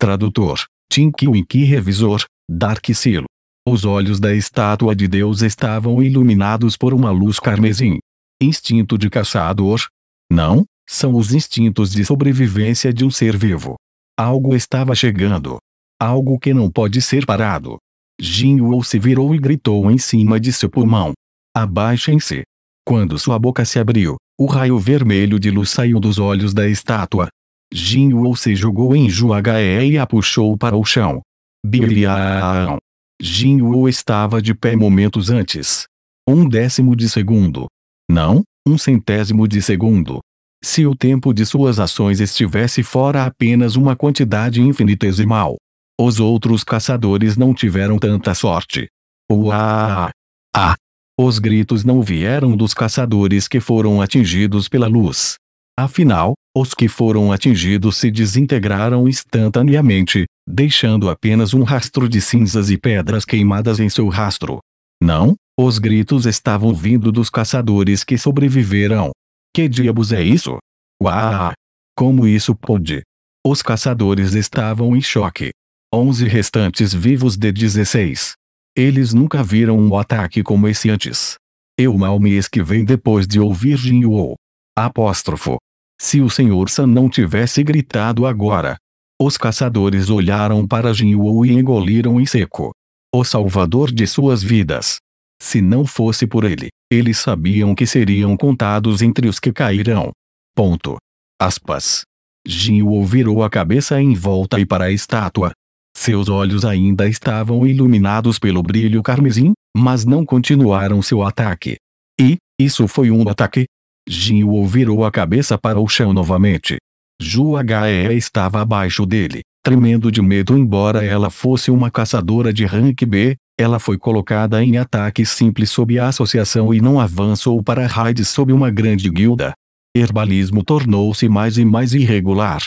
Tradutor, Winky Revisor, Dark Silo. Os olhos da estátua de Deus estavam iluminados por uma luz carmesim. Instinto de caçador? Não, são os instintos de sobrevivência de um ser vivo. Algo estava chegando. Algo que não pode ser parado. Jinwoo se virou e gritou em cima de seu pulmão. Abaixem-se. Quando sua boca se abriu, o raio vermelho de luz saiu dos olhos da estátua, Jinwoo se jogou em Juahe e a puxou para o chão. Bilhão. Jinwoo estava de pé momentos antes. Um décimo de segundo. Não, um centésimo de segundo. Se o tempo de suas ações estivesse fora apenas uma quantidade infinitesimal. Os outros caçadores não tiveram tanta sorte. Uá! Ah! Os gritos não vieram dos caçadores que foram atingidos pela luz. Afinal, os que foram atingidos se desintegraram instantaneamente, deixando apenas um rastro de cinzas e pedras queimadas em seu rastro. Não, os gritos estavam vindo dos caçadores que sobreviveram. Que diabos é isso? Uau! Como isso pôde? Os caçadores estavam em choque. Onze restantes vivos de 16. Eles nunca viram um ataque como esse antes. Eu mal me esquivei depois de ouvir Jinwoo. Apóstrofo. Se o senhor San não tivesse gritado agora. Os caçadores olharam para Jinwu e engoliram em seco. O salvador de suas vidas. Se não fosse por ele, eles sabiam que seriam contados entre os que cairão. Ponto. Aspas. Jinwu virou a cabeça em volta e para a estátua. Seus olhos ainda estavam iluminados pelo brilho carmesim, mas não continuaram seu ataque. E, isso foi um ataque, Jinwoo virou a cabeça para o chão novamente. Ju He estava abaixo dele, tremendo de medo embora ela fosse uma caçadora de rank B, ela foi colocada em ataque simples sob a associação e não avançou para raids sob uma grande guilda. Herbalismo tornou-se mais e mais irregular.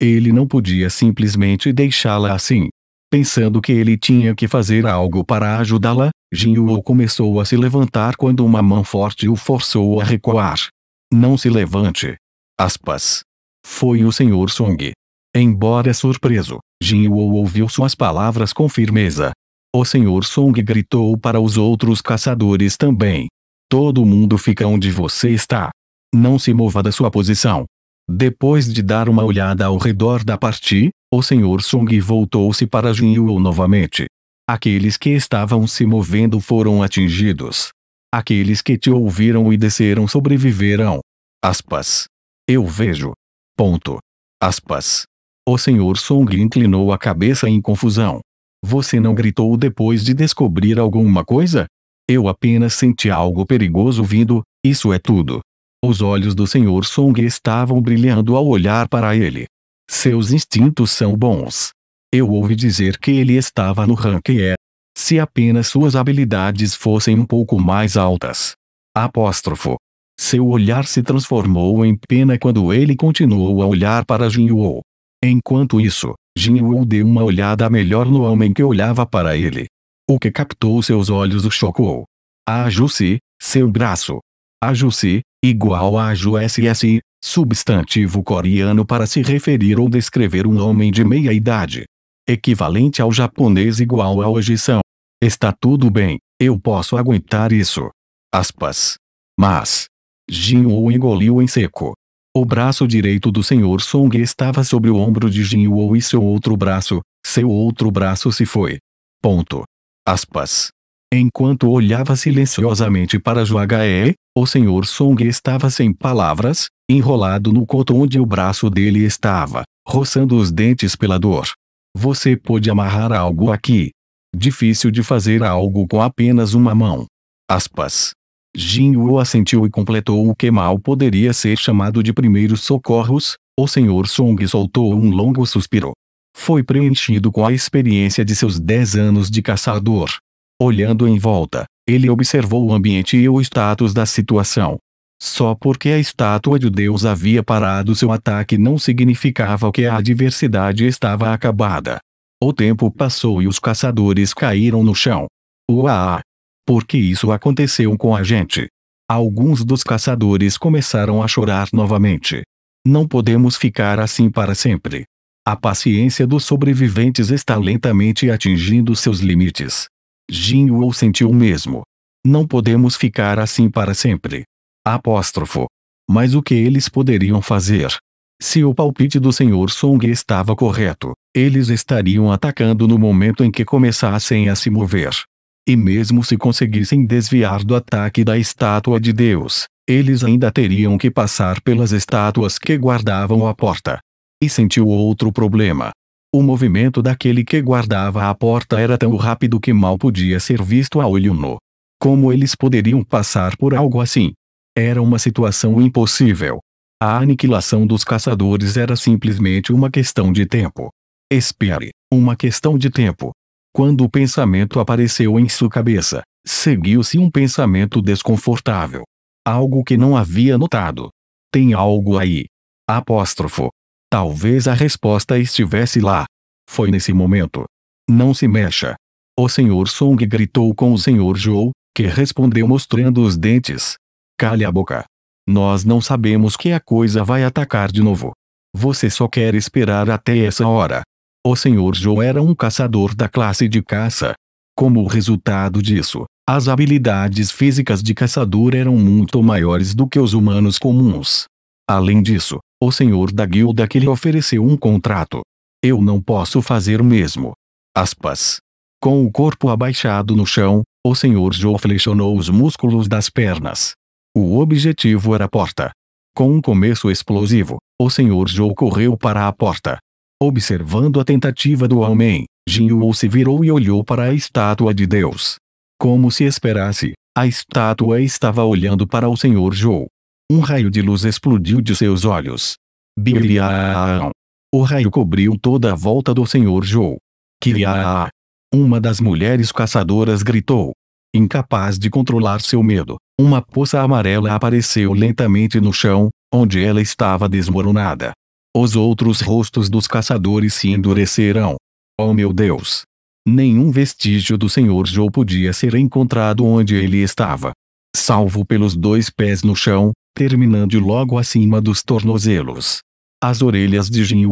Ele não podia simplesmente deixá-la assim. Pensando que ele tinha que fazer algo para ajudá-la, Jinwoo começou a se levantar quando uma mão forte o forçou a recuar não se levante. Aspas. Foi o Sr. Song. Embora surpreso, Jinwoo ouviu suas palavras com firmeza. O Sr. Song gritou para os outros caçadores também. Todo mundo fica onde você está. Não se mova da sua posição. Depois de dar uma olhada ao redor da parte, o Sr. Song voltou-se para Jinwoo novamente. Aqueles que estavam se movendo foram atingidos. Aqueles que te ouviram e desceram sobreviverão. Aspas. Eu vejo. Ponto. Aspas. O senhor Song inclinou a cabeça em confusão. Você não gritou depois de descobrir alguma coisa? Eu apenas senti algo perigoso vindo, isso é tudo. Os olhos do senhor Song estavam brilhando ao olhar para ele. Seus instintos são bons. Eu ouvi dizer que ele estava no rank E, se apenas suas habilidades fossem um pouco mais altas. Apóstrofo. Seu olhar se transformou em pena quando ele continuou a olhar para Jinwoo. Enquanto isso, Jinwoo deu uma olhada melhor no homem que olhava para ele. O que captou seus olhos o chocou. A Jussi, seu braço. A igual a Jussi, substantivo coreano para se referir ou descrever um homem de meia idade. Equivalente ao japonês igual ao ojição. Está tudo bem, eu posso aguentar isso. Aspas. Mas. Jin Woo engoliu em seco. O braço direito do Sr. Song estava sobre o ombro de Jin Woo e seu outro braço, seu outro braço se foi. Ponto. Aspas. Enquanto olhava silenciosamente para Joahe, o Sr. Song estava sem palavras, enrolado no coto onde o braço dele estava, roçando os dentes pela dor. Você pode amarrar algo aqui, Difícil de fazer algo com apenas uma mão. Aspas. Jinho assentiu e completou o que mal poderia ser chamado de primeiros socorros, o Sr. Song soltou um longo suspiro. Foi preenchido com a experiência de seus dez anos de caçador. Olhando em volta, ele observou o ambiente e o status da situação. Só porque a estátua de Deus havia parado seu ataque não significava que a adversidade estava acabada. O tempo passou e os caçadores caíram no chão. Por Porque isso aconteceu com a gente. Alguns dos caçadores começaram a chorar novamente. Não podemos ficar assim para sempre. A paciência dos sobreviventes está lentamente atingindo seus limites. Jin Woo sentiu o mesmo. Não podemos ficar assim para sempre. Apóstrofo. Mas o que eles poderiam fazer? Se o palpite do Sr. Song estava correto, eles estariam atacando no momento em que começassem a se mover. E mesmo se conseguissem desviar do ataque da estátua de Deus, eles ainda teriam que passar pelas estátuas que guardavam a porta. E sentiu outro problema. O movimento daquele que guardava a porta era tão rápido que mal podia ser visto a olho nu. Como eles poderiam passar por algo assim? Era uma situação impossível. A aniquilação dos caçadores era simplesmente uma questão de tempo. Espere, uma questão de tempo. Quando o pensamento apareceu em sua cabeça, seguiu-se um pensamento desconfortável. Algo que não havia notado. Tem algo aí. Apóstrofo. Talvez a resposta estivesse lá. Foi nesse momento. Não se mexa. O senhor Song gritou com o senhor Zhou, que respondeu mostrando os dentes. Cale a boca. Nós não sabemos que a coisa vai atacar de novo. Você só quer esperar até essa hora. O Sr. Joe era um caçador da classe de caça. Como resultado disso, as habilidades físicas de caçador eram muito maiores do que os humanos comuns. Além disso, o senhor da guilda que lhe ofereceu um contrato. Eu não posso fazer o mesmo. Aspas. Com o corpo abaixado no chão, o senhor Joe flexionou os músculos das pernas. O objetivo era a porta. Com um começo explosivo, o senhor Joe correu para a porta. Observando a tentativa do homem, Jin se virou e olhou para a estátua de Deus. Como se esperasse, a estátua estava olhando para o Senhor Zhou. Um raio de luz explodiu de seus olhos. Biliaão. O raio cobriu toda a volta do Senhor Zhou. Kiriá. Uma das mulheres caçadoras gritou. Incapaz de controlar seu medo, uma poça amarela apareceu lentamente no chão, onde ela estava desmoronada os outros rostos dos caçadores se endureceram. Oh meu Deus! Nenhum vestígio do Senhor Joe podia ser encontrado onde ele estava. Salvo pelos dois pés no chão, terminando logo acima dos tornozelos. As orelhas de Jin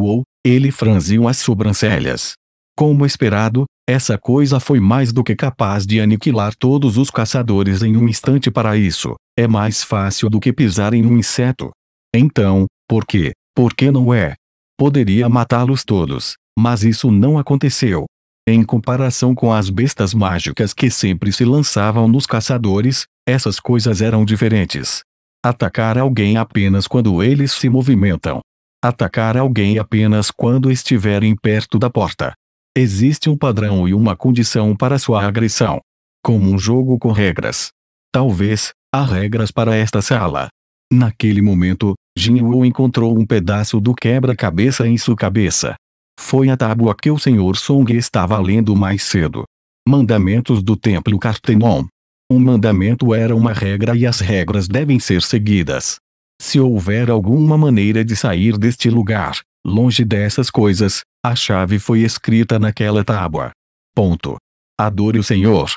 ele franziu as sobrancelhas. Como esperado, essa coisa foi mais do que capaz de aniquilar todos os caçadores em um instante para isso. É mais fácil do que pisar em um inseto. Então, por quê? Porque não é. Poderia matá-los todos, mas isso não aconteceu. Em comparação com as bestas mágicas que sempre se lançavam nos caçadores, essas coisas eram diferentes. Atacar alguém apenas quando eles se movimentam. Atacar alguém apenas quando estiverem perto da porta. Existe um padrão e uma condição para sua agressão. Como um jogo com regras. Talvez, há regras para esta sala. Naquele momento, Jinwu encontrou um pedaço do quebra-cabeça em sua cabeça. Foi a tábua que o Senhor Song estava lendo mais cedo. Mandamentos do Templo Cartenon. Um mandamento era uma regra e as regras devem ser seguidas. Se houver alguma maneira de sair deste lugar, longe dessas coisas, a chave foi escrita naquela tábua. Ponto. Adore o Senhor.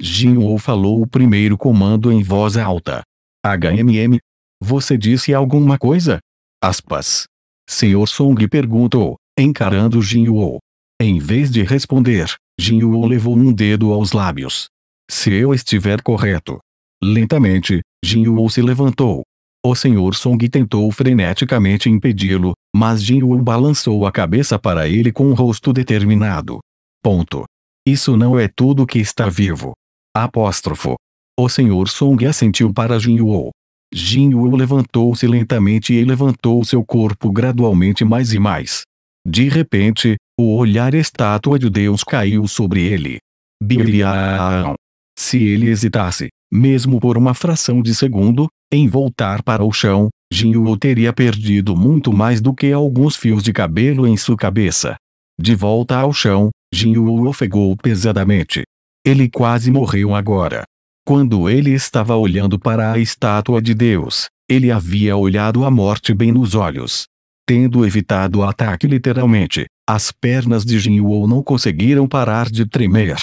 Jinwoo falou o primeiro comando em voz alta. HMM, você disse alguma coisa? Aspas. Senhor Song perguntou, encarando Jinwoo. Em vez de responder, Jinwoo levou um dedo aos lábios. Se eu estiver correto. Lentamente, Jinwoo se levantou. O senhor Song tentou freneticamente impedi-lo, mas Jinwoo balançou a cabeça para ele com um rosto determinado. Ponto. Isso não é tudo que está vivo. Apóstrofo. O senhor Song assentiu para Jinwoo. Jinyu levantou-se lentamente e levantou seu corpo gradualmente mais e mais. De repente, o olhar estátua de Deus caiu sobre ele. Biliaão. Se ele hesitasse, mesmo por uma fração de segundo, em voltar para o chão, Jinyu teria perdido muito mais do que alguns fios de cabelo em sua cabeça. De volta ao chão, Jinyu ofegou pesadamente. Ele quase morreu agora. Quando ele estava olhando para a estátua de Deus, ele havia olhado a morte bem nos olhos. Tendo evitado o ataque literalmente, as pernas de Jinwoo não conseguiram parar de tremer.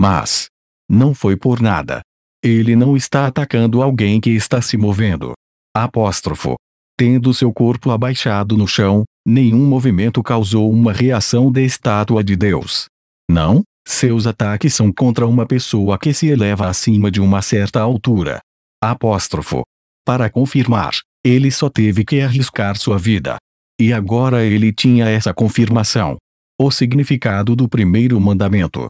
Mas não foi por nada. Ele não está atacando alguém que está se movendo. Apóstrofo. Tendo seu corpo abaixado no chão, nenhum movimento causou uma reação da estátua de Deus. Não? Seus ataques são contra uma pessoa que se eleva acima de uma certa altura. Apóstrofo. Para confirmar, ele só teve que arriscar sua vida. E agora ele tinha essa confirmação. O significado do primeiro mandamento.